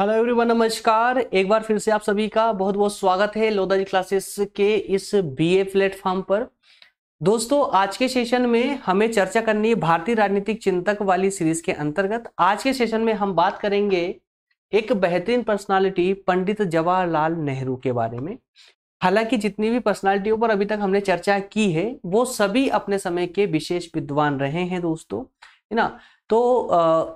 hello everyone नमस्कार एक बार फिर से आप सभी का बहुत बहुत स्वागत है लोदाजी क्लासेस के इस बीए प्लेटफॉर्म पर दोस्तों आज के सेशन में हमें चर्चा करनी है भारतीय राजनीतिक चिंतक वाली सीरीज के अंतर्गत आज के सेशन में हम बात करेंगे एक बेहतरीन पर्सनालिटी पंडित जवाहरलाल नेहरू के बारे में हालांकि जितनी भी पर्सनालिटियों पर अभी तक हमने चर्चा की है वो सभी अपने समय के विशेष विद्वान रहे हैं दोस्तों है ना तो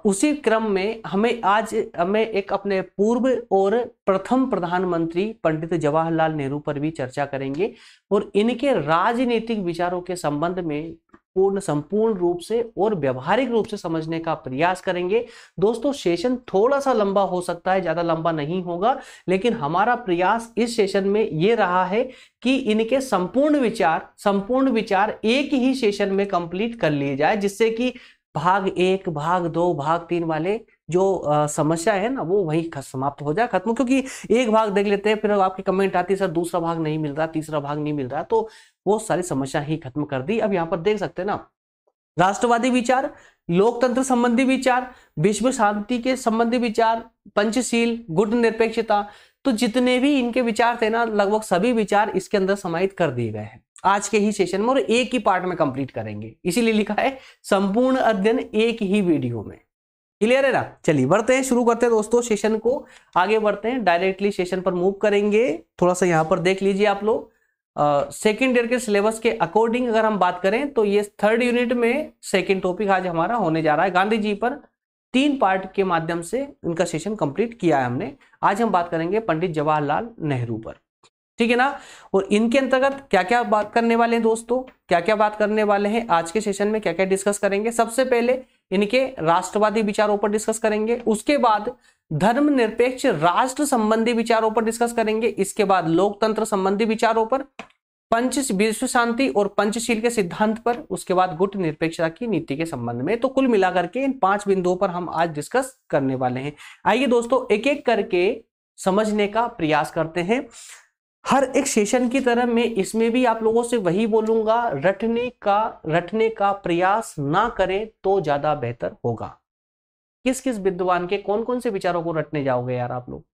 उसी क्रम में हमें आज हमें एक अपने पूर्व और प्रथम प्रधानमंत्री पंडित जवाहरलाल नेहरू पर भी चर्चा करेंगे और इनके राजनीतिक विचारों के संबंध में पूर्ण संपूर्ण रूप से और व्यवहारिक रूप से समझने का प्रयास करेंगे दोस्तों सेशन थोड़ा सा लंबा हो सकता है ज़्यादा लंबा नहीं होगा लेकिन हमारा प्रयास इस सेशन में ये रहा है कि इनके संपूर्ण विचार संपूर्ण विचार एक ही सेशन में कंप्लीट कर लिए जाए जिससे कि भाग एक भाग दो भाग तीन वाले जो समस्या है ना वो वही समाप्त हो जाए खत्म क्योंकि एक भाग देख लेते हैं फिर आपकी कमेंट आती है सर दूसरा भाग नहीं मिल रहा तीसरा भाग नहीं मिल रहा तो वो सारी समस्या ही खत्म कर दी अब यहाँ पर देख सकते हैं ना राष्ट्रवादी विचार लोकतंत्र संबंधी विचार विश्व शांति के संबंधी विचार पंचशील गुट निरपेक्षता तो जितने भी इनके विचार थे ना लगभग सभी विचार इसके अंदर समाहित कर दिए गए हैं आज के ही सेशन में और एक ही पार्ट में कंप्लीट करेंगे इसीलिए लिखा है संपूर्ण अध्ययन एक ही वीडियो में क्लियर है ना चलिए बढ़ते हैं शुरू करते हैं दोस्तों सेशन को आगे बढ़ते हैं डायरेक्टली सेशन पर मूव करेंगे थोड़ा सा यहाँ पर देख लीजिए आप लोग सेकेंड ईयर के सिलेबस के अकॉर्डिंग अगर हम बात करें तो ये थर्ड यूनिट में सेकेंड टॉपिक आज हमारा होने जा रहा है गांधी जी पर तीन पार्ट के माध्यम से उनका सेशन कंप्लीट किया है हमने आज हम बात करेंगे पंडित जवाहरलाल नेहरू पर ठीक है ना और इनके अंतर्गत क्या क्या बात करने वाले हैं दोस्तों क्या क्या बात करने वाले हैं आज के सेशन में क्या क्या डिस्कस करेंगे सबसे पहले इनके राष्ट्रवादी विचारों पर डिस्कस करेंगे उसके बाद धर्मनिरपेक्ष राष्ट्र संबंधी विचारों पर डिस्कस करेंगे इसके बाद लोकतंत्र संबंधी विचारों पर पंच विश्व शांति और पंचशील के सिद्धांत पर उसके बाद गुट निरपेक्षता की नीति के संबंध में तो कुल मिलाकर के इन पांच बिंदुओं पर हम आज डिस्कस करने वाले हैं आइए दोस्तों एक एक करके समझने का प्रयास करते हैं हर एक सेशन की तरह मैं इसमें भी आप लोगों से वही बोलूंगा रटने का रटने का प्रयास ना करें तो ज्यादा बेहतर होगा किस किस विद्वान के कौन कौन से विचारों को रटने जाओगे यार आप लोग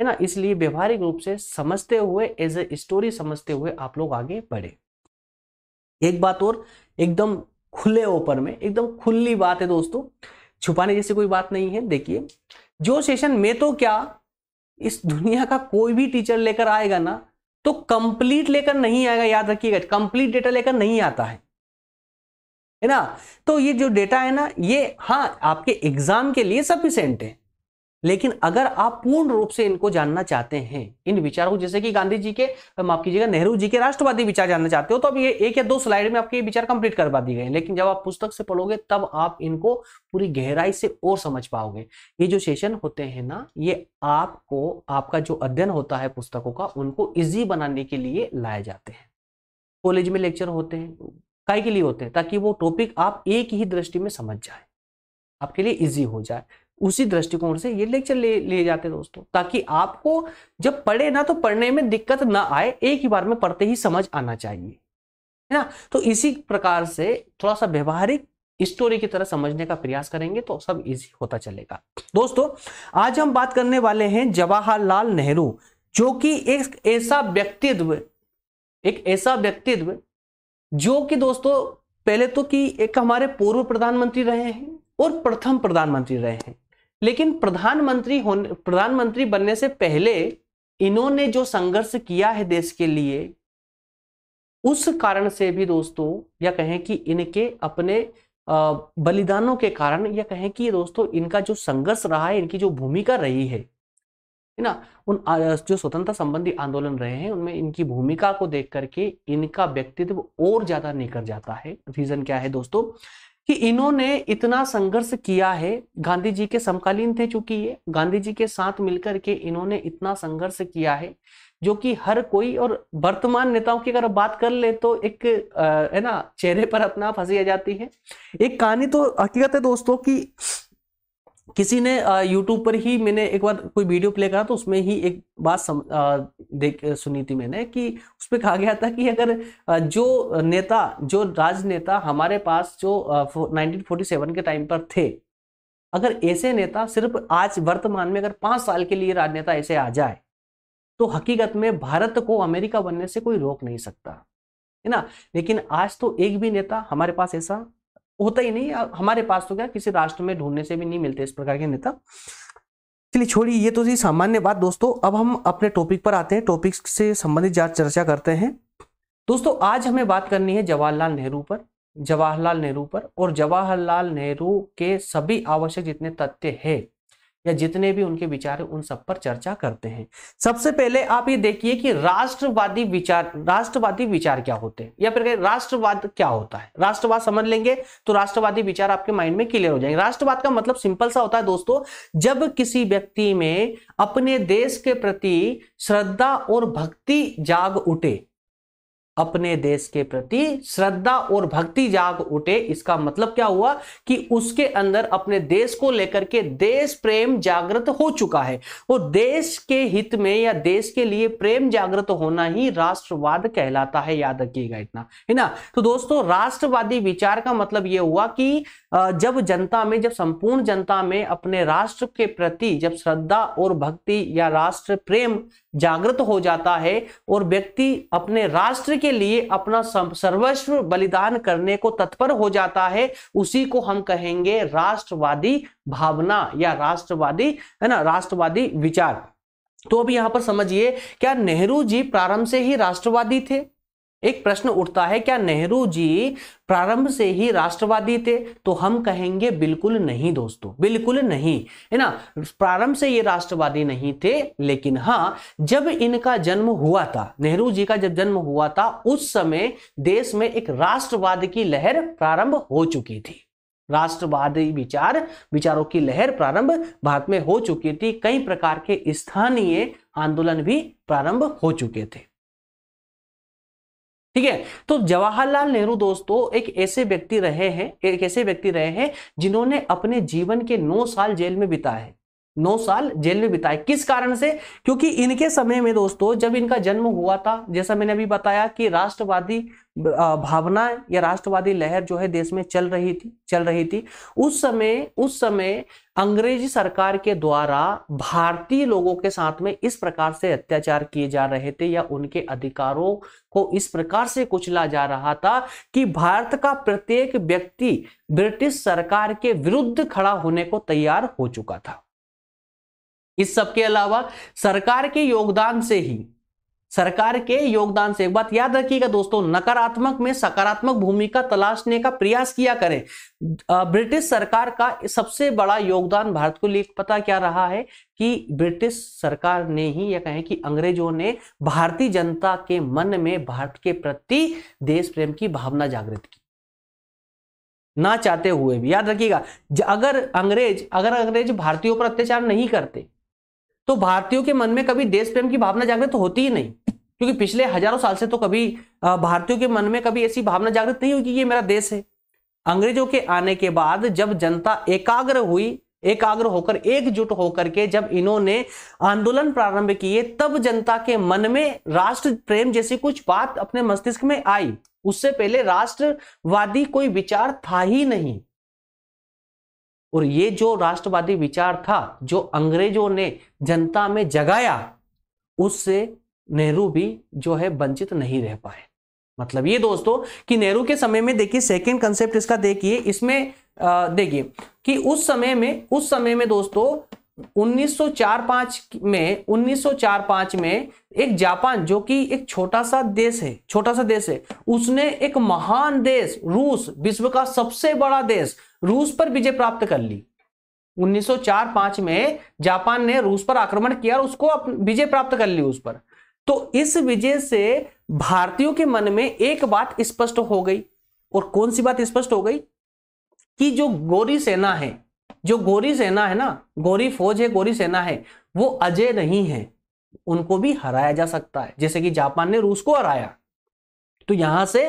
है ना इसलिए व्यवहारिक रूप से समझते हुए एज ए स्टोरी समझते हुए आप लोग आगे बढ़े एक बात और एकदम खुले ओपर में एकदम खुली बात है दोस्तों छुपाने जैसी कोई बात नहीं है देखिए जो सेशन में तो क्या इस दुनिया का कोई भी टीचर लेकर आएगा ना तो कंप्लीट लेकर नहीं आएगा याद रखिएगा कंप्लीट डेटा लेकर नहीं आता है है ना तो ये जो डेटा है ना ये हाँ आपके एग्जाम के लिए सफिशेंट है लेकिन अगर आप पूर्ण रूप से इनको जानना चाहते हैं इन विचारों को जैसे कि गांधी जी के माफ कीजिएगा नेहरू जी के राष्ट्रवादी विचार जानना चाहते हो तो आप ये एक या दो स्लाइड में आपके विचार कंप्लीट करवा दिए गए लेकिन जब आप पुस्तक से पढ़ोगे तब आप इनको पूरी गहराई से और समझ पाओगे ये जो सेशन होते हैं ना ये आपको आपका जो अध्ययन होता है पुस्तकों का उनको ईजी बनाने के लिए लाए जाते हैं कॉलेज में लेक्चर होते हैं काय के लिए होते हैं ताकि वो टॉपिक आप एक ही दृष्टि में समझ जाए आपके लिए इजी हो जाए उसी दृष्टिकोण से ये लेक्चर ले ले जाते दोस्तों ताकि आपको जब पढ़े ना तो पढ़ने में दिक्कत ना आए एक ही बार में पढ़ते ही समझ आना चाहिए है ना तो इसी प्रकार से थोड़ा सा व्यवहारिक स्टोरी की तरह समझने का प्रयास करेंगे तो सब इजी होता चलेगा दोस्तों आज हम बात करने वाले हैं जवाहरलाल नेहरू जो कि एक ऐसा व्यक्तित्व एक ऐसा व्यक्तित्व जो कि दोस्तों पहले तो कि एक हमारे पूर्व प्रधानमंत्री रहे हैं और प्रथम प्रधानमंत्री रहे हैं लेकिन प्रधानमंत्री होने प्रधानमंत्री बनने से पहले इन्होंने जो संघर्ष किया है देश के लिए उस कारण से भी दोस्तों या कहें कि इनके अपने बलिदानों के कारण या कहें कि दोस्तों इनका जो संघर्ष रहा है इनकी जो भूमिका रही है ना उन जो स्वतंत्रता संबंधी आंदोलन रहे हैं उनमें इनकी भूमिका को देख करके इनका व्यक्तित्व और ज्यादा निकल जाता है रीजन क्या है दोस्तों कि इन्होंने इतना संघर्ष किया है गांधी जी के समकालीन थे चूंकि ये गांधी जी के साथ मिलकर के इन्होंने इतना संघर्ष किया है जो कि हर कोई और वर्तमान नेताओं की अगर बात कर ले तो एक है ना चेहरे पर अपना फंसी आ जाती है एक कहानी तो हकीकत है दोस्तों की किसी ने यूट्यूब पर ही मैंने एक बार कोई वीडियो प्ले करा तो उसमें ही एक बात देख सुनी थी मैंने कि पर कहा गया था कि अगर जो नेता जो राजनेता हमारे पास जो नाइनटीन के टाइम पर थे अगर ऐसे नेता सिर्फ आज वर्तमान में अगर पाँच साल के लिए राजनेता ऐसे आ जाए तो हकीकत में भारत को अमेरिका बनने से कोई रोक नहीं सकता है ना लेकिन आज तो एक भी नेता हमारे पास ऐसा होता ही नहीं हमारे पास तो क्या किसी राष्ट्र में ढूंढने से भी नहीं मिलते इस प्रकार के नेता चलिए छोड़िए ये तो थी सामान्य बात दोस्तों अब हम अपने टॉपिक पर आते हैं टॉपिक से संबंधित जांच चर्चा करते हैं दोस्तों आज हमें बात करनी है जवाहरलाल नेहरू पर जवाहरलाल नेहरू पर और जवाहरलाल नेहरू के सभी आवश्यक जितने तथ्य है या जितने भी उनके विचार हैं उन सब पर चर्चा करते हैं सबसे पहले आप ये देखिए कि राष्ट्रवादी विचार राष्ट्रवादी विचार क्या होते हैं या फिर राष्ट्रवाद क्या होता है राष्ट्रवाद समझ लेंगे तो राष्ट्रवादी विचार आपके माइंड में क्लियर हो जाएंगे राष्ट्रवाद का मतलब सिंपल सा होता है दोस्तों जब किसी व्यक्ति में अपने देश के प्रति श्रद्धा और भक्ति जाग उठे अपने देश के प्रति श्रद्धा और भक्ति जाग उठे इसका मतलब क्या हुआ कि उसके अंदर अपने देश को लेकर के देश प्रेम जागृत हो चुका है और देश के हित में या देश के लिए प्रेम जागृत होना ही राष्ट्रवाद कहलाता है याद रखिएगा इतना है ना तो दोस्तों राष्ट्रवादी विचार का मतलब यह हुआ कि जब जनता में जब संपूर्ण जनता में अपने राष्ट्र के प्रति जब श्रद्धा और भक्ति या राष्ट्र प्रेम जागृत हो जाता है और व्यक्ति अपने राष्ट्र के लिए अपना सर्वस्व बलिदान करने को तत्पर हो जाता है उसी को हम कहेंगे राष्ट्रवादी भावना या राष्ट्रवादी है ना राष्ट्रवादी विचार तो अब यहां पर समझिए क्या नेहरू जी प्रारंभ से ही राष्ट्रवादी थे एक प्रश्न उठता है क्या नेहरू जी प्रारंभ से ही राष्ट्रवादी थे तो हम कहेंगे बिल्कुल नहीं दोस्तों बिल्कुल नहीं है ना प्रारंभ से ये राष्ट्रवादी नहीं थे लेकिन हाँ जब इनका जन्म हुआ था नेहरू जी का जब जन्म हुआ था उस समय देश में एक राष्ट्रवाद की लहर प्रारंभ हो चुकी थी राष्ट्रवादी विचार विचारों की लहर प्रारंभ भारत में हो चुकी थी कई प्रकार के स्थानीय आंदोलन भी प्रारंभ हो चुके थे ठीक है तो जवाहरलाल नेहरू दोस्तों एक ऐसे व्यक्ति रहे हैं एक ऐसे व्यक्ति रहे हैं जिन्होंने अपने जीवन के नौ साल जेल में बिताए नौ साल जेल में बिताए किस कारण से क्योंकि इनके समय में दोस्तों जब इनका जन्म हुआ था जैसा मैंने अभी बताया कि राष्ट्रवादी भावना या राष्ट्रवादी लहर जो है देश में चल रही थी चल रही थी उस समय उस समय अंग्रेजी सरकार के द्वारा भारतीय लोगों के साथ में इस प्रकार से अत्याचार किए जा रहे थे या उनके अधिकारों को इस प्रकार से कुचला जा रहा था कि भारत का प्रत्येक व्यक्ति ब्रिटिश सरकार के विरुद्ध खड़ा होने को तैयार हो चुका था इस सब के अलावा सरकार के योगदान से ही सरकार के योगदान से एक बात याद रखिएगा दोस्तों नकारात्मक में सकारात्मक भूमिका तलाशने का प्रयास किया करें ब्रिटिश सरकार का सबसे बड़ा योगदान भारत को लेकर पता क्या रहा है कि ब्रिटिश सरकार ने ही यह कहें कि अंग्रेजों ने भारतीय जनता के मन में भारत के प्रति देश प्रेम की भावना जागृत की ना चाहते हुए भी याद रखिएगा अगर अंग्रेज अगर अंग्रेज भारतीयों पर अत्याचार नहीं करते तो भारतीयों के मन में कभी देश प्रेम की भावना जागृत तो होती ही नहीं क्योंकि पिछले हजारों साल से तो कभी भारतीयों के मन में कभी ऐसी भावना जागृत नहीं हुई कि ये मेरा देश है अंग्रेजों के आने के बाद जब जनता एकाग्र हुई एकाग्र होकर एकजुट होकर के जब इन्होंने आंदोलन प्रारंभ किए तब जनता के मन में राष्ट्र प्रेम जैसी कुछ बात अपने मस्तिष्क में आई उससे पहले राष्ट्रवादी कोई विचार था ही नहीं और ये जो राष्ट्रवादी विचार था जो अंग्रेजों ने जनता में जगाया उससे नेहरू भी जो है वंचित नहीं रह पाए मतलब ये दोस्तों कि नेहरू के समय में देखिए सेकेंड कंसेप्ट इसका देखिए इसमें देखिए कि उस समय में उस समय में दोस्तों 1904-5 में 1904-5 में एक जापान जो कि एक छोटा सा देश है छोटा सा देश है उसने एक महान देश रूस विश्व का सबसे बड़ा देश रूस पर विजय प्राप्त कर ली 1904-5 में जापान ने रूस पर आक्रमण किया और उसको विजय प्राप्त कर ली उस पर तो इस विजय से भारतीयों के मन में एक बात स्पष्ट हो गई और कौन सी बात स्पष्ट हो गई कि जो गोरी सेना है जो गोरी सेना है ना गोरी फौज है गोरी सेना है वो अजय नहीं है उनको भी हराया जा सकता है जैसे कि जापान ने रूस को हराया तो यहां से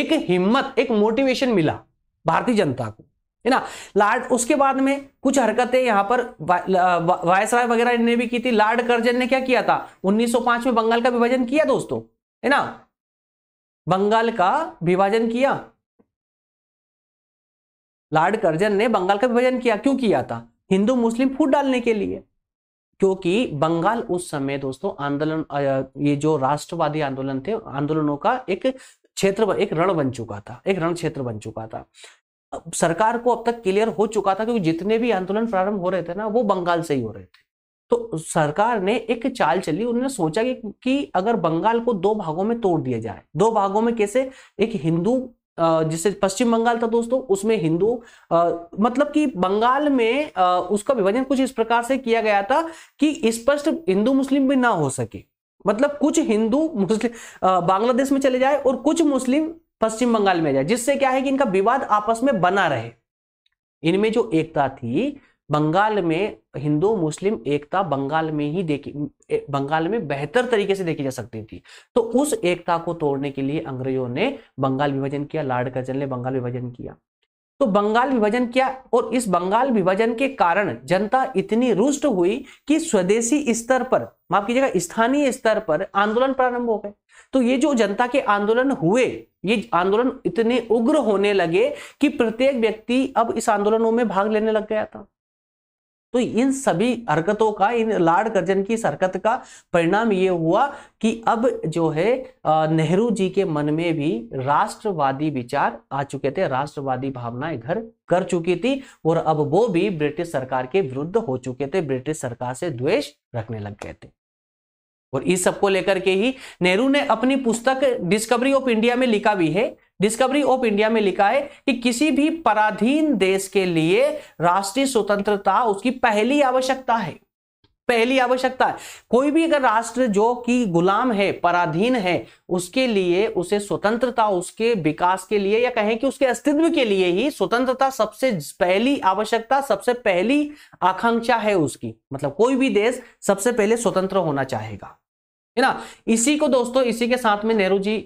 एक हिम्मत एक मोटिवेशन मिला भारतीय जनता को है ना लार्ड उसके बाद में कुछ हरकतें यहां पर वायसराय वगैरह ने भी की थी लार्ड कर्जन ने क्या किया था 1905 में बंगाल का विभाजन किया दोस्तों है ना बंगाल का विभाजन किया लॉर्ड कर्जन ने बंगाल का विभाजन किया क्यों किया था हिंदू मुस्लिम फूट डालने के लिए क्योंकि बंगाल उस समय दोस्तों आंदोलन ये जो राष्ट्रवादी आंदोलन थे आंदोलनों का एक क्षेत्र एक रण बन चुका था एक रण क्षेत्र बन चुका था सरकार को अब तक क्लियर हो चुका था क्योंकि जितने भी आंदोलन प्रारंभ हो रहे थे ना वो बंगाल से ही हो रहे थे तो सरकार ने एक चाल चली उन्होंने सोचा कि, कि अगर बंगाल को दो भागों में तोड़ दिया जाए दो भागों में कैसे एक हिंदू जिसे पश्चिम बंगाल था दोस्तों उसमें हिंदू मतलब कि बंगाल में आ, उसका विभाजन कुछ इस प्रकार से किया गया था कि स्पष्ट हिंदू मुस्लिम भी ना हो सके मतलब कुछ हिंदू मुस्लिम बांग्लादेश में चले जाए और कुछ मुस्लिम पश्चिम बंगाल में जाए जिससे क्या है कि इनका विवाद आपस में बना रहे इनमें जो एकता थी बंगाल में हिंदू मुस्लिम एकता बंगाल में ही देखी बंगाल में बेहतर तरीके से देखी जा सकती थी तो उस एकता को तोड़ने के लिए अंग्रेजों ने बंगाल विभाजन किया लाड कर्जन ने बंगाल विभाजन किया तो बंगाल विभाजन किया और इस बंगाल विभाजन के कारण जनता इतनी रुष्ट हुई कि स्वदेशी स्तर पर माफ कीजिएगा स्थानीय स्तर पर आंदोलन प्रारंभ हो गए तो ये जो जनता के आंदोलन हुए ये आंदोलन इतने उग्र होने लगे कि प्रत्येक व्यक्ति अब इस आंदोलनों में भाग लेने लग गया था तो इन सभी हरकतों का इन लार्ड कर्जन की इस हरकत का परिणाम ये हुआ कि अब जो है नेहरू जी के मन में भी राष्ट्रवादी विचार आ चुके थे राष्ट्रवादी भावनाएं घर कर चुकी थी और अब वो भी ब्रिटिश सरकार के विरुद्ध हो चुके थे ब्रिटिश सरकार से द्वेष रखने लग गए थे और इस सबको लेकर के ही नेहरू ने अपनी पुस्तक डिस्कवरी ऑफ इंडिया में लिखा भी है डिस्कवरी ऑफ इंडिया में लिखा है कि किसी भी पराधीन देश के लिए राष्ट्रीय स्वतंत्रता उसकी पहली आवश्यकता है पहली आवश्यकता है कोई भी अगर राष्ट्र जो कि गुलाम है पराधीन है उसके लिए उसे स्वतंत्रता उसके विकास के लिए या कहें कि उसके अस्तित्व के लिए ही स्वतंत्रता सबसे पहली आवश्यकता सबसे पहली आकांक्षा है उसकी मतलब कोई भी देश सबसे पहले स्वतंत्र होना चाहेगा है ना इसी को दोस्तों इसी के साथ में नेहरू जी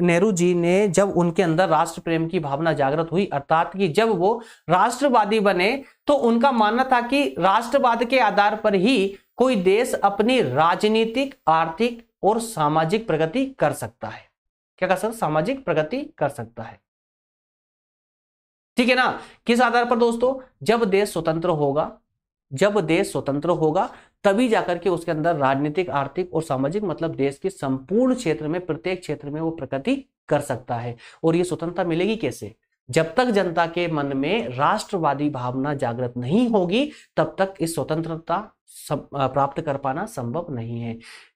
नेहरू जी ने जब उनके अंदर राष्ट्र प्रेम की भावना जागृत हुई अर्थात कि जब वो राष्ट्रवादी बने तो उनका मानना था कि राष्ट्रवाद के आधार पर ही कोई देश अपनी राजनीतिक आर्थिक और सामाजिक प्रगति कर सकता है क्या कहा सर सामाजिक प्रगति कर सकता है ठीक है ना किस आधार पर दोस्तों जब देश स्वतंत्र होगा जब देश स्वतंत्र होगा तभी जाकर के उसके अंदर राजनीतिक आर्थिक और सामाजिक मतलब देश के संपूर्ण क्षेत्र में प्रत्येक क्षेत्र में वो प्रगति कर सकता है और ये स्वतंत्रता मिलेगी कैसे जब तक जनता के मन में राष्ट्रवादी भावना जागृत नहीं होगी तब तक इस स्वतंत्रता प्राप्त कर पाना संभव नहीं है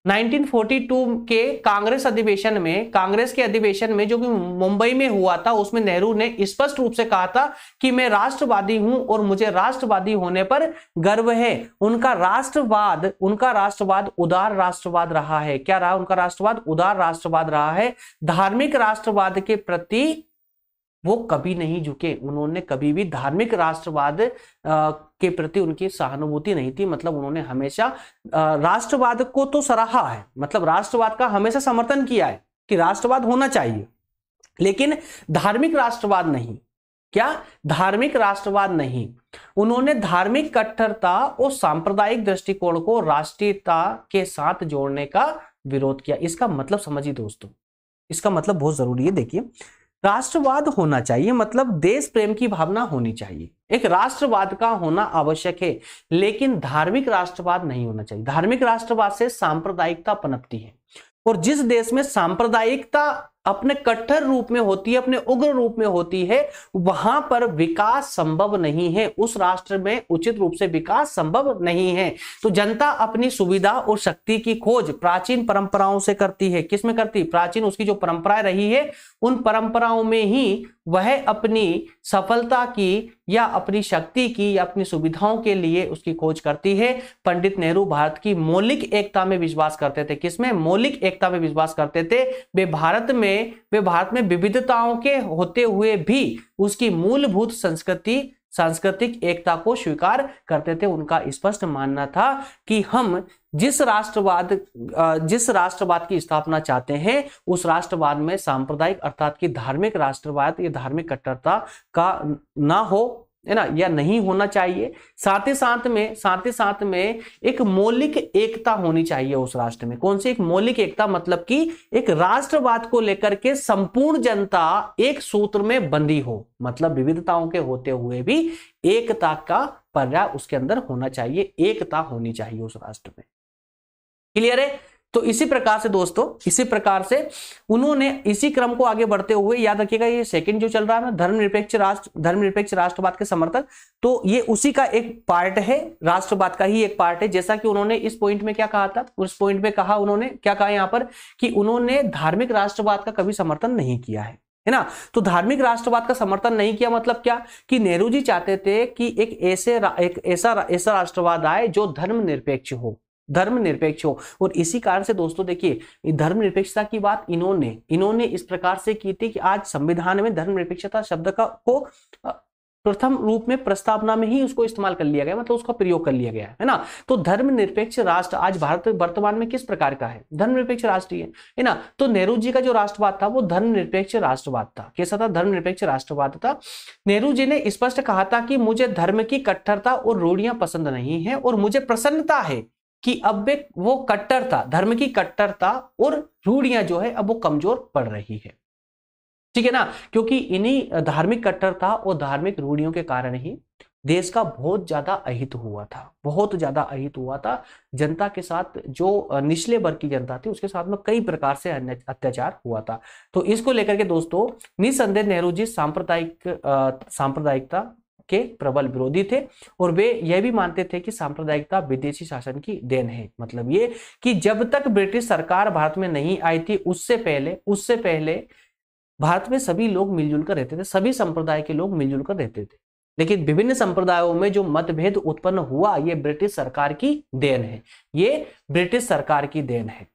1942 के कांग्रेस अधिवेशन में कांग्रेस के अधिवेशन में जो कि मुंबई में हुआ था उसमें नेहरू ने स्पष्ट रूप से कहा था कि मैं राष्ट्रवादी हूं और मुझे राष्ट्रवादी होने पर गर्व है उनका राष्ट्रवाद उनका राष्ट्रवाद उदार राष्ट्रवाद रहा है क्या रहा उनका राष्ट्रवाद उदार राष्ट्रवाद रहा है धार्मिक राष्ट्रवाद के प्रति वो कभी नहीं झुके उन्होंने कभी भी धार्मिक राष्ट्रवाद के प्रति उनकी सहानुभूति नहीं थी मतलब उन्होंने हमेशा राष्ट्रवाद को तो सराहा है मतलब राष्ट्रवाद का हमेशा समर्थन किया है कि राष्ट्रवाद होना चाहिए लेकिन धार्मिक राष्ट्रवाद नहीं क्या धार्मिक राष्ट्रवाद नहीं उन्होंने धार्मिक कट्टरता और सांप्रदायिक दृष्टिकोण को राष्ट्रीयता के साथ जोड़ने का विरोध किया इसका मतलब समझिए दोस्तों इसका मतलब बहुत जरूरी है देखिए राष्ट्रवाद होना चाहिए मतलब देश प्रेम की भावना होनी चाहिए एक राष्ट्रवाद का होना आवश्यक है लेकिन धार्मिक राष्ट्रवाद नहीं होना चाहिए धार्मिक राष्ट्रवाद से सांप्रदायिकता पनपती है और जिस देश में सांप्रदायिकता अपने कट्टर रूप में होती है अपने उग्र रूप में होती है वहां पर विकास संभव नहीं है उस राष्ट्र में उचित रूप से विकास संभव नहीं है तो जनता अपनी सुविधा और शक्ति की खोज प्राचीन परंपराओं से करती है किसमें करती प्राचीन उसकी जो परंपराएं रही है उन परंपराओं में ही वह अपनी सफलता की या अपनी शक्ति की या अपनी सुविधाओं के लिए उसकी खोज करती है पंडित नेहरू भारत की मौलिक एकता में विश्वास करते थे किसमें मौलिक एकता में विश्वास करते थे वे भारत में वे भारत में विविधताओं के होते हुए भी उसकी मूलभूत संस्कृति सांस्कृतिक एकता को स्वीकार करते थे उनका स्पष्ट मानना था कि हम जिस राष्ट्रवाद जिस राष्ट्रवाद की स्थापना चाहते हैं उस राष्ट्रवाद में सांप्रदायिक अर्थात कि धार्मिक राष्ट्रवाद या धार्मिक कट्टरता का ना हो है ना या नहीं होना चाहिए साथ ही साथ में साथ ही साथ में एक मौलिक एकता होनी चाहिए उस राष्ट्र में कौन सी एक मौलिक एकता मतलब कि एक राष्ट्रवाद को लेकर के संपूर्ण जनता एक सूत्र में बंधी हो मतलब विविधताओं के होते हुए भी एकता का पर्याय उसके अंदर होना चाहिए एकता होनी चाहिए उस राष्ट्र में क्लियर है तो इसी प्रकार से दोस्तों इसी प्रकार से उन्होंने इसी क्रम को आगे बढ़ते हुए याद रखिएगा ये सेकंड जो चल रहा है धर्मनिरपेक्ष राष्ट्र धर्मनिरपेक्ष राष्ट्रवाद के समर्थक तो ये उसी का एक पार्ट है राष्ट्रवाद का ही एक पार्ट है जैसा कि उन्होंने इस पॉइंट में क्या कहा था उस पॉइंट में कहा उन्होंने क्या कहा यहाँ पर कि उन्होंने धार्मिक राष्ट्रवाद का कभी समर्थन नहीं किया है है ना तो धार्मिक राष्ट्रवाद का समर्थन नहीं किया मतलब क्या कि नेहरू जी चाहते थे कि एक ऐसे एक ऐसा ऐसा राष्ट्रवाद आए जो धर्म निरपेक्ष हो धर्मनिरपेक्ष हो और इसी कारण से दोस्तों देखिए धर्मनिरपेक्षता की बात इन्होंने इन्होंने इस प्रकार से की थी कि आज संविधान में धर्मनिरपेक्षता शब्द का को प्रथम रूप में प्रस्तावना में ही उसको इस्तेमाल कर लिया गया मतलब उसका प्रयोग कर लिया गया है ना तो धर्मनिरपेक्ष राष्ट्र आज भारत वर्तमान में किस प्रकार का है धर्मनिरपेक्ष राष्ट्र है है ना तो नेहरू जी का जो राष्ट्रवाद था वो धर्मनिरपेक्ष राष्ट्रवाद था कैसा था धर्मनिरपेक्ष राष्ट्रवाद था नेहरू जी ने स्पष्ट कहा था कि मुझे धर्म की कट्टरता और रूढ़ियां पसंद नहीं है और मुझे प्रसन्नता है कि अब वो कट्टरता धर्म की कट्टरता और रूढ़ियां जो है अब वो कमजोर पड़ रही है ठीक है ना क्योंकि इन्हीं धार्मिक कट्टरता और धार्मिक रूढ़ियों के कारण ही देश का बहुत ज्यादा अहित हुआ था बहुत ज्यादा अहित हुआ था जनता के साथ जो निचले वर्ग की जनता थी उसके साथ में कई प्रकार से अत्याचार हुआ था तो इसको लेकर के दोस्तों निसंदेह नेहरू जी सांप्रदायिक सांप्रदायिकता के प्रबल विरोधी थे और वे यह भी मानते थे कि सांप्रदायिकता विदेशी शासन की देन है मतलब ये कि जब तक ब्रिटिश सरकार भारत में नहीं आई थी उससे पहले उससे पहले भारत में सभी लोग मिलजुल कर रहते थे सभी संप्रदाय के लोग मिलजुल कर रहते थे लेकिन विभिन्न संप्रदायों में जो मतभेद उत्पन्न हुआ ये ब्रिटिश सरकार की देन है ये ब्रिटिश सरकार की देन है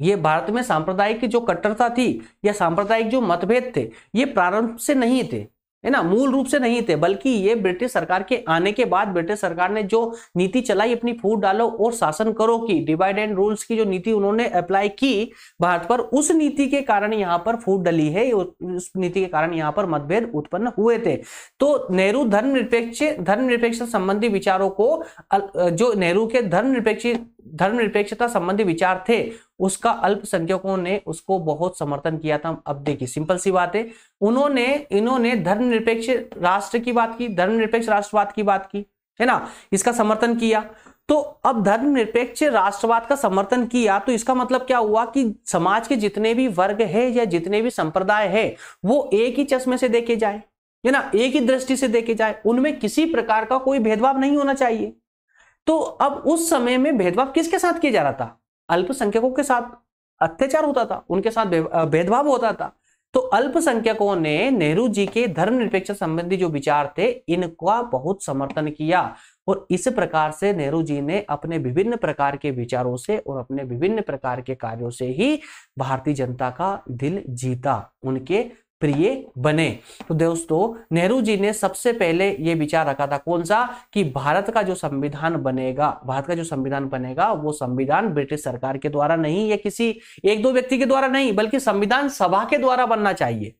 ये भारत में सांप्रदायिक जो कट्टरता थी या सांप्रदायिक जो मतभेद थे ये प्रारंभ से नहीं थे है ना मूल रूप से नहीं थे बल्कि ये ब्रिटिश सरकार के आने के बाद ब्रिटिश सरकार ने जो नीति चलाई अपनी फूट डालो और शासन करो की डिवाइड एंड रूल्स की जो नीति उन्होंने अप्लाई की भारत पर उस नीति के कारण यहाँ पर फूट डली है उस नीति के कारण यहाँ पर मतभेद उत्पन्न हुए थे तो नेहरू धर्मनिरपेक्ष धर्मनिरपेक्ष संबंधी विचारों को जो नेहरू के धर्मनिरपेक्ष धर्मनिरपेक्षता संबंधी विचार थे उसका अल्पसंख्यकों ने उसको बहुत समर्थन किया था अब देखिए सिंपल सी बात है उन्होंने इन्होंने धर्मनिरपेक्ष राष्ट्र की बात की धर्मनिरपेक्ष राष्ट्रवाद की बात की है ना इसका समर्थन किया तो अब धर्मनिरपेक्ष राष्ट्रवाद का समर्थन किया तो इसका मतलब क्या हुआ कि समाज के जितने भी वर्ग है या जितने भी संप्रदाय है वो एक ही चश्मे से देखे जाए है ना एक ही दृष्टि से देखे जाए उनमें किसी प्रकार का कोई भेदभाव नहीं होना चाहिए तो अब उस समय में भेदभाव किसके साथ किया जा रहा था अल्पसंख्यकों के साथ अत्याचार होता था उनके साथ भेदभाव होता था तो अल्पसंख्यकों ने नेहरू जी के धर्मनिरपेक्ष संबंधी जो विचार थे इनका बहुत समर्थन किया और इस प्रकार से नेहरू जी ने अपने विभिन्न प्रकार के विचारों से और अपने विभिन्न प्रकार के कार्यों से ही भारतीय जनता का दिल जीता उनके प्रिय बने तो दोस्तों नेहरू जी ने सबसे पहले यह विचार रखा था कौन सा कि भारत का जो संविधान बनेगा भारत का जो संविधान बनेगा वो संविधान ब्रिटिश सरकार के द्वारा नहीं या किसी एक दो व्यक्ति के द्वारा नहीं बल्कि संविधान सभा के द्वारा बनना चाहिए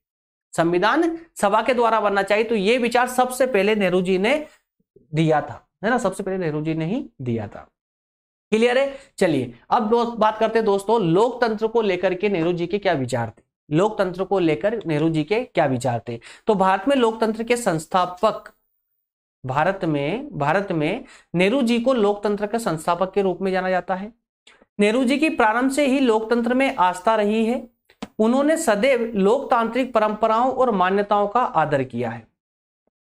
संविधान सभा के द्वारा बनना चाहिए तो ये विचार सबसे पहले नेहरू जी ने दिया था है ना सबसे पहले नेहरू जी ने ही दिया था क्लियर है चलिए अब बात करते हैं दोस्तों लोकतंत्र को लेकर के नेहरू जी के क्या विचार थे लोकतंत्र को लेकर नेहरू जी के क्या विचार थे तो भारत में लोकतंत्र के संस्थापक भारत में भारत में नेहरू जी को लोकतंत्र के संस्थापक के रूप में जाना जाता है नेहरू जी की प्रारंभ से ही लोकतंत्र में आस्था रही है उन्होंने सदैव लोकतांत्रिक परंपराओं और मान्यताओं का आदर किया है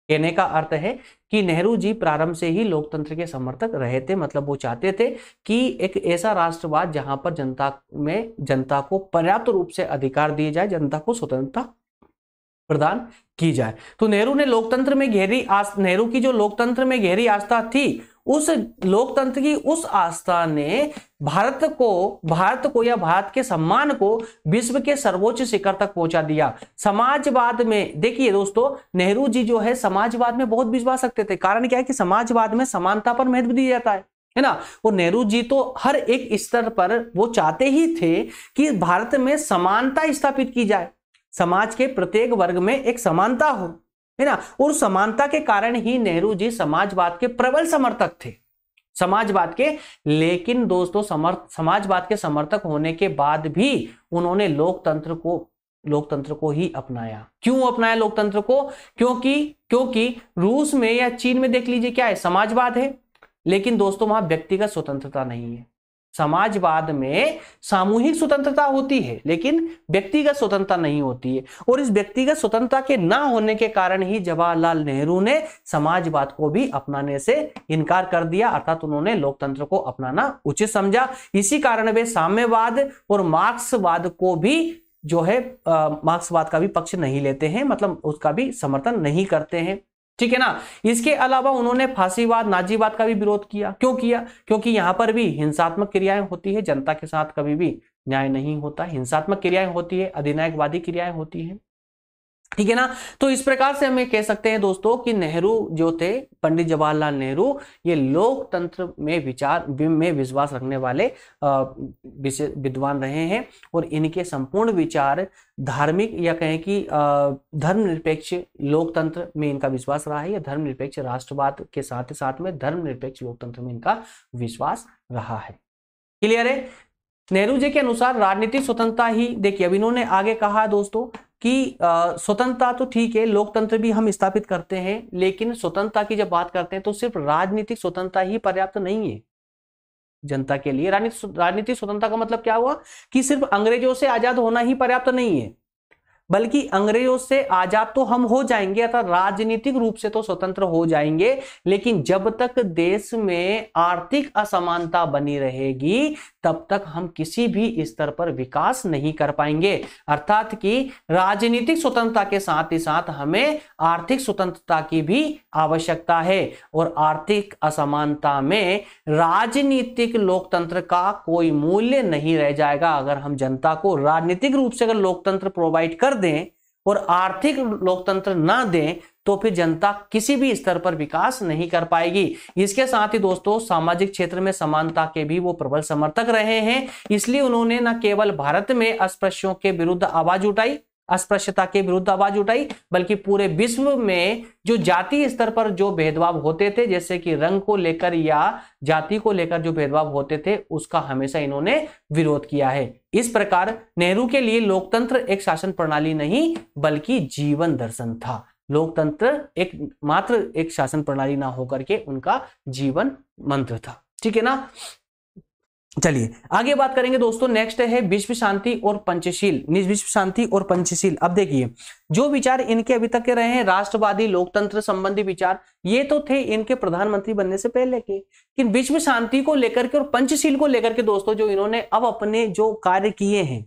कहने का अर्थ है कि नेहरू जी प्रारंभ से ही लोकतंत्र के समर्थक रहे थे मतलब वो चाहते थे कि एक ऐसा राष्ट्रवाद जहां पर जनता में जनता को पर्याप्त रूप से अधिकार दिए जाए जनता को स्वतंत्रता प्रदान की जाए तो नेहरू ने लोकतंत्र में गहरी आस्था नेहरू की जो लोकतंत्र में गहरी आस्था थी उस लोकतंत्र की उस आस्था ने भारत को भारत को या भारत के सम्मान को विश्व के सर्वोच्च शिखर तक पहुंचा दिया समाजवाद में देखिए दोस्तों नेहरू जी जो है समाजवाद में बहुत विश्वास रखते थे कारण क्या है कि समाजवाद में समानता पर महत्व दिया जाता है है ना वो नेहरू जी तो हर एक स्तर पर वो चाहते ही थे कि भारत में समानता स्थापित की जाए समाज के प्रत्येक वर्ग में एक समानता हो है ना और समानता के कारण ही नेहरू जी समाजवाद के प्रबल समर्थक थे समाजवाद के लेकिन दोस्तों समर्थ समाजवाद के समर्थक होने के बाद भी उन्होंने लोकतंत्र को लोकतंत्र को ही अपनाया क्यों अपनाया लोकतंत्र को क्योंकि क्योंकि रूस में या चीन में देख लीजिए क्या है समाजवाद है लेकिन दोस्तों वहां व्यक्तिगत स्वतंत्रता नहीं है समाजवाद में सामूहिक स्वतंत्रता होती है लेकिन व्यक्तिगत स्वतंत्रता नहीं होती है और इस व्यक्तिगत स्वतंत्रता के ना होने के कारण ही जवाहरलाल नेहरू ने समाजवाद को भी अपनाने से इनकार कर दिया अर्थात उन्होंने लोकतंत्र को अपनाना उचित समझा इसी कारण वे साम्यवाद और मार्क्सवाद को भी जो है मार्क्सवाद का भी पक्ष नहीं लेते हैं मतलब उसका भी समर्थन नहीं करते हैं ठीक है ना इसके अलावा उन्होंने फांसीवाद नाजीवाद का भी विरोध किया क्यों किया क्योंकि यहां पर भी हिंसात्मक क्रियाएं होती है जनता के साथ कभी भी न्याय नहीं होता हिंसात्मक क्रियाएं होती है अधिनायकवादी क्रियाएं होती है ठीक है ना तो इस प्रकार से हमें कह सकते हैं दोस्तों कि नेहरू जो थे पंडित जवाहरलाल नेहरू ये लोकतंत्र में विचार में विश्वास रखने वाले विद्वान रहे हैं और इनके संपूर्ण विचार धार्मिक या कहें कि धर्मनिरपेक्ष लोकतंत्र में इनका विश्वास रहा है या धर्मनिरपेक्ष राष्ट्रवाद के साथ साथ में धर्मनिरपेक्ष लोकतंत्र में इनका विश्वास रहा है क्लियर है नेहरू जी के अनुसार राजनीतिक स्वतंत्रता ही देखिए अब इन्होंने आगे कहा दोस्तों कि स्वतंत्रता तो ठीक है लोकतंत्र भी हम स्थापित करते हैं लेकिन स्वतंत्रता की जब बात करते हैं तो सिर्फ राजनीतिक स्वतंत्रता ही पर्याप्त नहीं है जनता के लिए राजनीतिक स्वतंत्रता का मतलब क्या हुआ कि सिर्फ अंग्रेजों से आजाद होना ही पर्याप्त नहीं है बल्कि अंग्रेजों से आजाद तो हम हो जाएंगे अर्थात राजनीतिक रूप से तो स्वतंत्र हो जाएंगे लेकिन जब तक देश में आर्थिक असमानता बनी रहेगी तब तक हम किसी भी स्तर पर विकास नहीं कर पाएंगे अर्थात कि राजनीतिक स्वतंत्रता के साथ ही साथ हमें आर्थिक स्वतंत्रता की भी आवश्यकता है और आर्थिक असमानता में राजनीतिक लोकतंत्र का कोई मूल्य नहीं रह जाएगा अगर हम जनता को राजनीतिक रूप से अगर लोकतंत्र प्रोवाइड कर दें और आर्थिक लोकतंत्र ना दें तो फिर जनता किसी भी स्तर पर विकास नहीं कर पाएगी इसके साथ ही दोस्तों सामाजिक क्षेत्र में समानता के भी वो प्रबल समर्थक रहे हैं इसलिए उन्होंने न केवल भारत में अस्पृश्यों के विरुद्ध आवाज उठाई अस्पृश्यता के विरुद्ध आवाज उठाई बल्कि पूरे विश्व में जो जाति स्तर पर जो भेदभाव होते थे जैसे कि रंग को लेकर या जाति को लेकर जो भेदभाव होते थे उसका हमेशा इन्होंने विरोध किया है इस प्रकार नेहरू के लिए लोकतंत्र एक शासन प्रणाली नहीं बल्कि जीवन दर्शन था लोकतंत्र एक मात्र एक शासन प्रणाली ना होकर के उनका जीवन मंत्र था ठीक है ना चलिए आगे बात करेंगे दोस्तों नेक्स्ट है विश्व शांति और पंचशील विश्व शांति और पंचशील अब देखिए जो विचार इनके अभी तक के रहे हैं राष्ट्रवादी लोकतंत्र संबंधी विचार ये तो थे इनके प्रधानमंत्री बनने से पहले के लेकिन विश्व शांति को लेकर के और पंचशील को लेकर के दोस्तों जो इन्होंने अब अपने जो कार्य किए हैं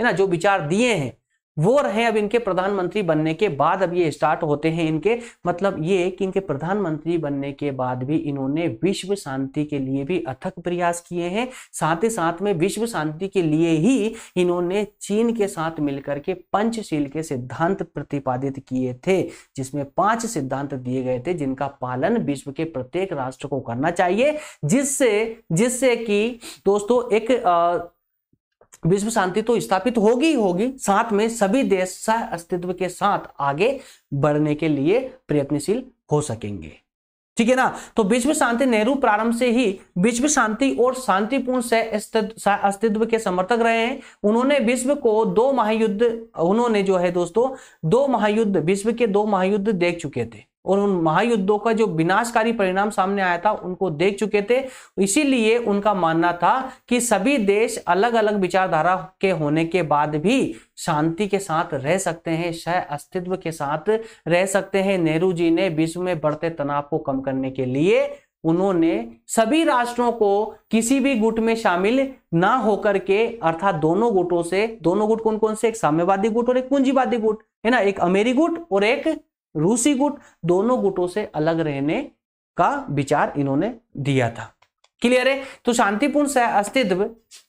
है ना जो विचार दिए हैं वो रहे अब इनके प्रधानमंत्री बनने के बाद अब ये स्टार्ट होते हैं इनके मतलब ये कि इनके प्रधानमंत्री बनने के बाद भी इन्होंने विश्व शांति के लिए भी अथक प्रयास किए हैं साथ ही साथ में विश्व शांति के लिए ही इन्होंने चीन के साथ मिलकर के पंचशील के सिद्धांत प्रतिपादित किए थे जिसमें पांच सिद्धांत दिए गए थे जिनका पालन विश्व के प्रत्येक राष्ट्र को करना चाहिए जिससे जिससे कि दोस्तों एक आ, विश्व शांति तो स्थापित होगी ही होगी साथ में सभी देश सह अस्तित्व के साथ आगे बढ़ने के लिए प्रयत्नशील हो सकेंगे ठीक है ना तो विश्व शांति नेहरू प्रारंभ से ही विश्व शांति और शांतिपूर्ण से अस्तित्व के समर्थक रहे हैं उन्होंने विश्व को दो महायुद्ध उन्होंने जो है दोस्तों दो महायुद्ध विश्व के दो महायुद्ध देख चुके थे और उन महायुद्धों का जो विनाशकारी परिणाम सामने आया था उनको देख चुके थे इसीलिए उनका मानना था कि सभी देश अलग अलग विचारधारा के होने के बाद भी शांति के साथ रह सकते हैं सह अस्तित्व के साथ रह सकते हैं नेहरू जी ने विश्व में बढ़ते तनाव को कम करने के लिए उन्होंने सभी राष्ट्रों को किसी भी गुट में शामिल ना होकर के अर्थात दोनों गुटों से दोनों गुट कौन कौन से एक साम्यवादी गुट और एक पूंजीवादी गुट है ना एक अमेरी गुट और एक रूसी गुट दोनों गुटों से अलग रहने का विचार इन्होंने दिया था क्लियर है तो शांतिपूर्ण अस्तित्व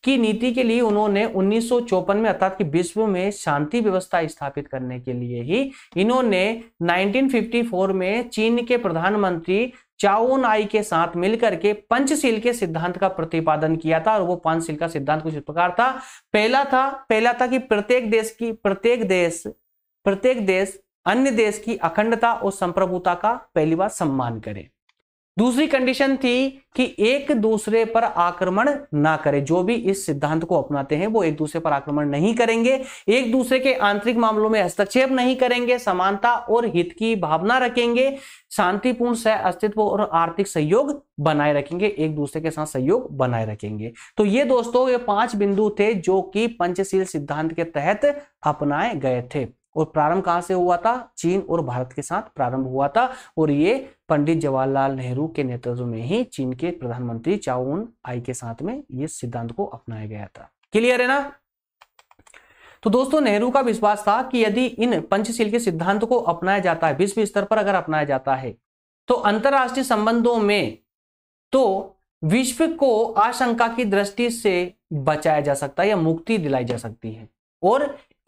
की नीति के लिए उन्होंने उन्नीस में अर्थात कि विश्व में शांति व्यवस्था स्थापित करने के लिए ही इन्होंने 1954 में चीन के प्रधानमंत्री चाओन आई के साथ मिलकर के पंचशील के सिद्धांत का प्रतिपादन किया था और वो पांचशील का सिद्धांत कुछ प्रकार था पहला था पहला था कि प्रत्येक देश की प्रत्येक देश प्रत्येक देश अन्य देश की अखंडता और संप्रभुता का पहली बार सम्मान करें दूसरी कंडीशन थी कि एक दूसरे पर आक्रमण ना करें जो भी इस सिद्धांत को अपनाते हैं वो एक दूसरे पर आक्रमण नहीं करेंगे एक दूसरे के आंतरिक मामलों में हस्तक्षेप नहीं करेंगे समानता और हित की भावना रखेंगे शांतिपूर्ण सह अस्तित्व और आर्थिक सहयोग बनाए रखेंगे एक दूसरे के साथ सहयोग बनाए रखेंगे तो ये दोस्तों ये पांच बिंदु थे जो कि पंचशील सिद्धांत के तहत अपनाए गए थे और प्रारंभ कहाँ से हुआ था चीन और भारत के साथ प्रारंभ हुआ था और ये पंडित जवाहरलाल नेहरू के नेतृत्व में ही चीन के प्रधानमंत्री चाउन आई के साथ में ये सिद्धांत को अपनाया गया था क्लियर है ना तो दोस्तों नेहरू का विश्वास था कि यदि इन पंचशील के सिद्धांत को अपनाया जाता है विश्व स्तर पर अगर अपनाया जाता है तो अंतर्राष्ट्रीय संबंधों में तो विश्व को आशंका की दृष्टि से बचाया जा सकता है या मुक्ति दिलाई जा सकती है और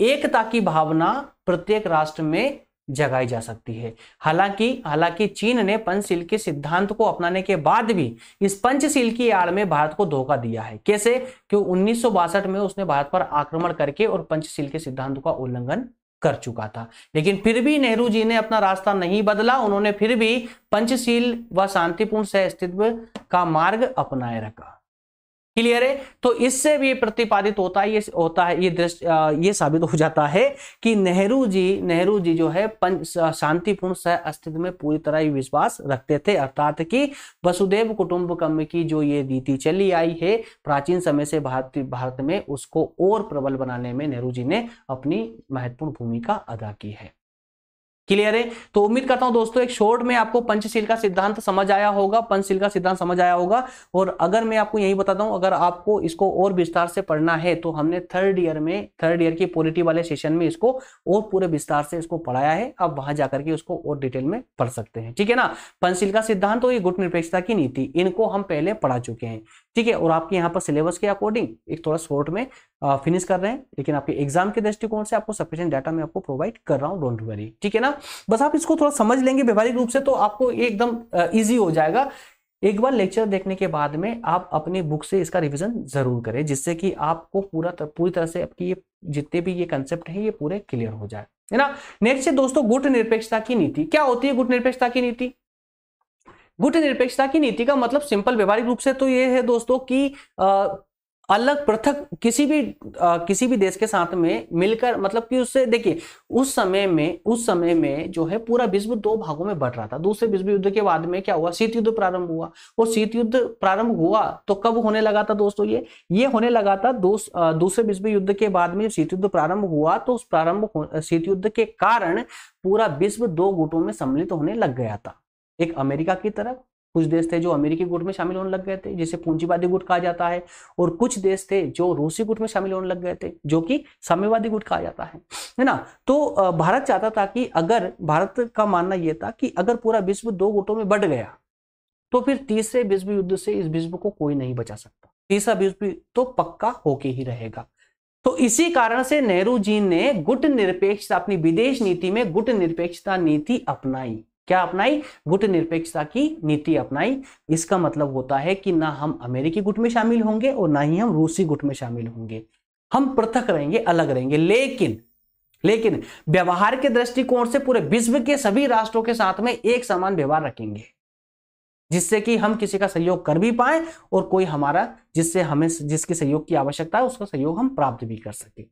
एकता की भावना प्रत्येक राष्ट्र में जगाई जा सकती है हालांकि हालांकि चीन ने पंचशील के सिद्धांत को अपनाने के बाद भी इस पंचशील की आड़ में भारत को धोखा दिया है कैसे क्यों उन्नीस में उसने भारत पर आक्रमण करके और पंचशील के सिद्धांत का उल्लंघन कर चुका था लेकिन फिर भी नेहरू जी ने अपना रास्ता नहीं बदला उन्होंने फिर भी पंचशील व शांतिपूर्ण सह अस्तित्व का मार्ग अपनाए रखा क्लियर है तो इससे भी प्रतिपादित होता है ये होता है ये दृष्ट ये साबित हो जाता है कि नेहरू जी नेहरू जी जो है शांतिपूर्ण सह अस्तित्व में पूरी तरह ही विश्वास रखते थे अर्थात कि वसुदेव कुटुंबकम की जो ये नीति चली आई है प्राचीन समय से भारत भारत में उसको और प्रबल बनाने में नेहरू जी ने अपनी महत्वपूर्ण भूमिका अदा की है क्लियर है तो उम्मीद करता हूं दोस्तों एक शॉर्ट में आपको पंचशील का सिद्धांत समझ आया होगा पंचशील का सिद्धांत समझ आया होगा और अगर मैं आपको यही बताता हूं अगर आपको इसको और विस्तार से पढ़ना है तो हमने थर्ड ईयर में थर्ड ईयर की पॉलिटी वाले सेशन में इसको और पूरे विस्तार से इसको पढ़ाया है आप वहां जाकर के उसको और डिटेल में पढ़ सकते हैं ठीक है ना पंचशील का सिद्धांत और ये गुट निरपेक्षता की नीति इनको हम पहले पढ़ा चुके हैं ठीक है और आपके यहाँ पर सिलेबस के अकॉर्डिंग एक थोड़ा शॉर्ट में फिनिश कर रहे हैं लेकिन आपके एग्जाम के दृष्टिकोण से आपको सफिशियंट डाटा मैं आपको प्रोवाइड कर रहा हूँ डोंट वरी ठीक है ना बस आप इसको थोड़ा समझ लेंगे व्यवहारिक रूप से तो आपको एकदम ईजी हो जाएगा एक बार लेक्चर देखने के बाद में आप अपनी बुक से इसका रिवीजन जरूर करें जिससे कि आपको पूरा तर, पूरी तरह से आपकी ये जितने भी ये कंसेप्ट है ये पूरे क्लियर हो जाए है ना नेक्स्ट है दोस्तों गुट निरपेक्षता की नीति क्या होती है गुट निरपेक्षता की नीति गुट निरपेक्षता की नीति का मतलब सिंपल व्यवहारिक रूप से तो ये है दोस्तों कि अलग पृथक किसी भी आ, किसी भी देश के साथ में मिलकर मतलब कि उससे देखिए उस समय में उस समय में जो है पूरा विश्व दो भागों में बढ़ रहा था दूसरे विश्व युद्ध के बाद में क्या हुआ शीत युद्ध प्रारंभ हुआ और शीत युद्ध प्रारंभ हुआ तो कब होने लगा था दोस्तों ये ये होने लगा था दूस, दूसरे विश्व युद्ध के बाद में शीत युद्ध प्रारंभ हुआ तो उस प्रारंभ शीत युद्ध के कारण पूरा विश्व दो गुटों में सम्मिलित होने लग गया था एक अमेरिका की तरफ कुछ देश थे जो अमेरिकी गुट में शामिल होने लग गए थे जिसे पूंजीवादी गुट कहा जाता है और कुछ देश थे जो रूसी गुट में शामिल होने लग गए थे जो कि साम्यवादी गुट कहा जाता है है ना तो भारत चाहता था कि अगर भारत का मानना यह था कि अगर पूरा विश्व दो गुटों में बढ़ गया तो फिर तीसरे विश्व युद्ध से इस विश्व को कोई नहीं बचा सकता तीसरा विश्व तो पक्का होके ही रहेगा तो इसी कारण से नेहरू जी ने गुट निरपेक्षता अपनी विदेश नीति में गुट निरपेक्षता नीति अपनाई क्या अपनाई गुट निरपेक्षता की नीति अपनाई इसका मतलब होता है कि ना हम अमेरिकी गुट में शामिल होंगे और ना ही हम रूसी गुट में शामिल होंगे हम पृथक रहेंगे अलग रहेंगे लेकिन लेकिन व्यवहार के दृष्टिकोण से पूरे विश्व के सभी राष्ट्रों के साथ में एक समान व्यवहार रखेंगे जिससे कि हम किसी का सहयोग कर भी पाए और कोई हमारा जिससे हमें जिसके सहयोग की आवश्यकता है उसका सहयोग हम प्राप्त भी कर सके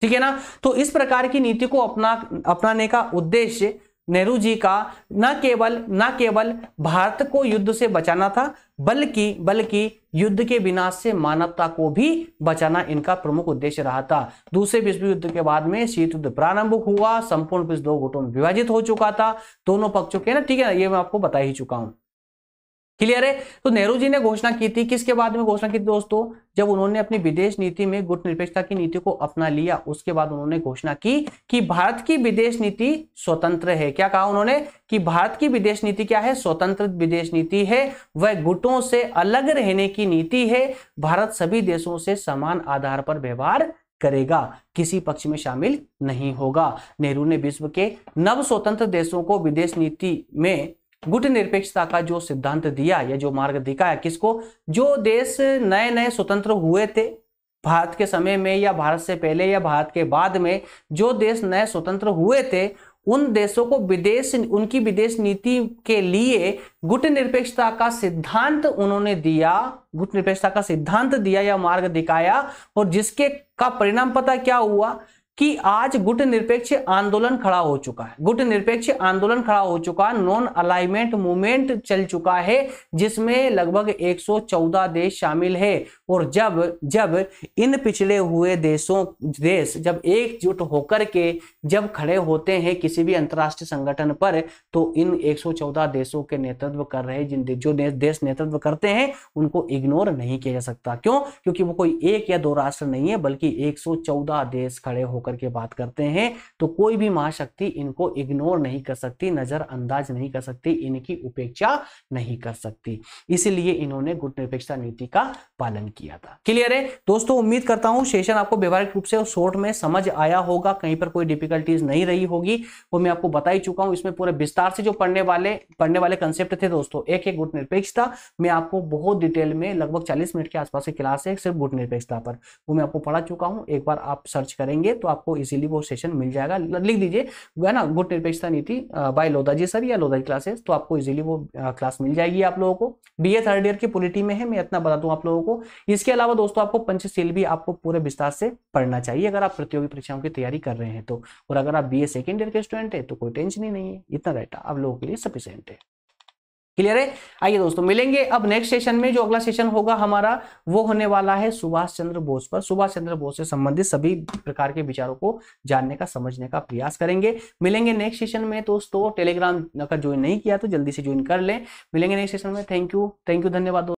ठीक है ना तो इस प्रकार की नीति को अपना अपनाने का उद्देश्य नेहरू जी का न केवल न केवल भारत को युद्ध से बचाना था बल्कि बल्कि युद्ध के विनाश से मानवता को भी बचाना इनका प्रमुख उद्देश्य रहा था दूसरे विश्व युद्ध के बाद में शीत युद्ध प्रारंभ हुआ संपूर्ण विश्व दो गुटों में विभाजित हो चुका था दोनों पक्षों के ना ठीक है ना ये मैं आपको बता ही चुका हूं क्लियर है तो नेहरू जी ने घोषणा की थी किसके बाद में घोषणा की थी दोस्तों जब उन्होंने अपनी विदेश नीति में गुट निरपेक्षता की नीति को अपना लिया उसके बाद उन्होंने घोषणा की कि भारत की विदेश नीति स्वतंत्र है क्या कहा उन्होंने कि भारत की विदेश नीति क्या है स्वतंत्र विदेश नीति है वह गुटों से अलग रहने की नीति है भारत सभी देशों से समान आधार पर व्यवहार करेगा किसी पक्ष में शामिल नहीं होगा नेहरू ने विश्व के नव स्वतंत्र देशों को विदेश नीति में गुट निरपेक्षता का जो सिद्धांत दिया या जो मार्ग दिखाया किसको जो देश नए नए स्वतंत्र हुए थे भारत के समय में या भारत से पहले या भारत के बाद में जो देश नए स्वतंत्र हुए थे उन देशों को विदेश उनकी विदेश नीति के लिए गुट निरपेक्षता का सिद्धांत उन्होंने दिया गुट निरपेक्षता का सिद्धांत दिया या मार्ग दिखाया और जिसके का परिणाम पता क्या हुआ कि आज गुट निरपेक्ष आंदोलन खड़ा हो चुका है गुट निरपेक्ष आंदोलन खड़ा हो चुका है नॉन अलाइनमेंट मूवमेंट चल चुका है जिसमें लगभग 114 देश शामिल है और जब जब इन पिछले हुए देशों देश जब एकजुट होकर के जब खड़े होते हैं किसी भी अंतर्राष्ट्रीय संगठन पर तो इन 114 देशों के नेतृत्व कर रहे जिन जो देश नेतृत्व करते हैं उनको इग्नोर नहीं किया जा सकता क्यों क्योंकि वो कोई एक या दो राष्ट्र नहीं है बल्कि एक देश खड़े होकर होकर के बात करते हैं तो कोई भी महाशक्ति इनको इग्नोर नहीं कर सकती नजरअंदाज नहीं कर सकती इनकी उपेक्षा नहीं कर सकती इसलिए इन्होंने गुट निरपेक्षता नीति का पालन किया था क्लियर है दोस्तों उम्मीद करता हूं सेशन आपको व्यवहारिक रूप से शोर्ट में समझ आया होगा कहीं पर कोई डिफिकल्टीज नहीं रही होगी वो मैं आपको बता ही चुका हूं इसमें पूरे विस्तार से जो पढ़ने वाले पढ़ने वाले कंसेप्ट थे दोस्तों एक एक गुट निरपेक्षता मैं आपको बहुत डिटेल में लगभग चालीस मिनट के आसपास की क्लास है सिर्फ गुट निरपेक्षता पर वो मैं आपको पढ़ा चुका हूं एक बार आप सर्च करेंगे तो आप आपको इजीली वो सेशन मिल जाएगा लिख दीजिए है ना गुट निरपेक्षता नीति बाय लोदाजी सर या लोदाजी क्लासेस तो आपको इजीली वो क्लास मिल जाएगी आप लोगों को बीए थर्ड ईयर की पोलिटी में है मैं इतना बता दूं आप लोगों को इसके अलावा दोस्तों आपको पंचशील भी आपको पूरे विस्तार से पढ़ना चाहिए अगर आप प्रतियोगी परीक्षाओं की तैयारी कर रहे हैं तो और अगर आप बी ए सेकेंड ईयर के स्टूडेंट है तो कोई टेंशन ही नहीं है इतना डाटा आप लोगों के लिए सफिशियंट है क्लियर है आइए दोस्तों मिलेंगे अब नेक्स्ट सेशन में जो अगला सेशन होगा हमारा वो होने वाला है सुभाष चंद्र बोस पर सुभाष चंद्र बोस से संबंधित सभी प्रकार के विचारों को जानने का समझने का प्रयास करेंगे मिलेंगे नेक्स्ट सेशन में दोस्तों टेलीग्राम अगर ज्वाइन नहीं किया तो जल्दी से ज्वाइन कर लें मिलेंगे नेक्स्ट सेशन में थैंक यू थैंक यू धन्यवाद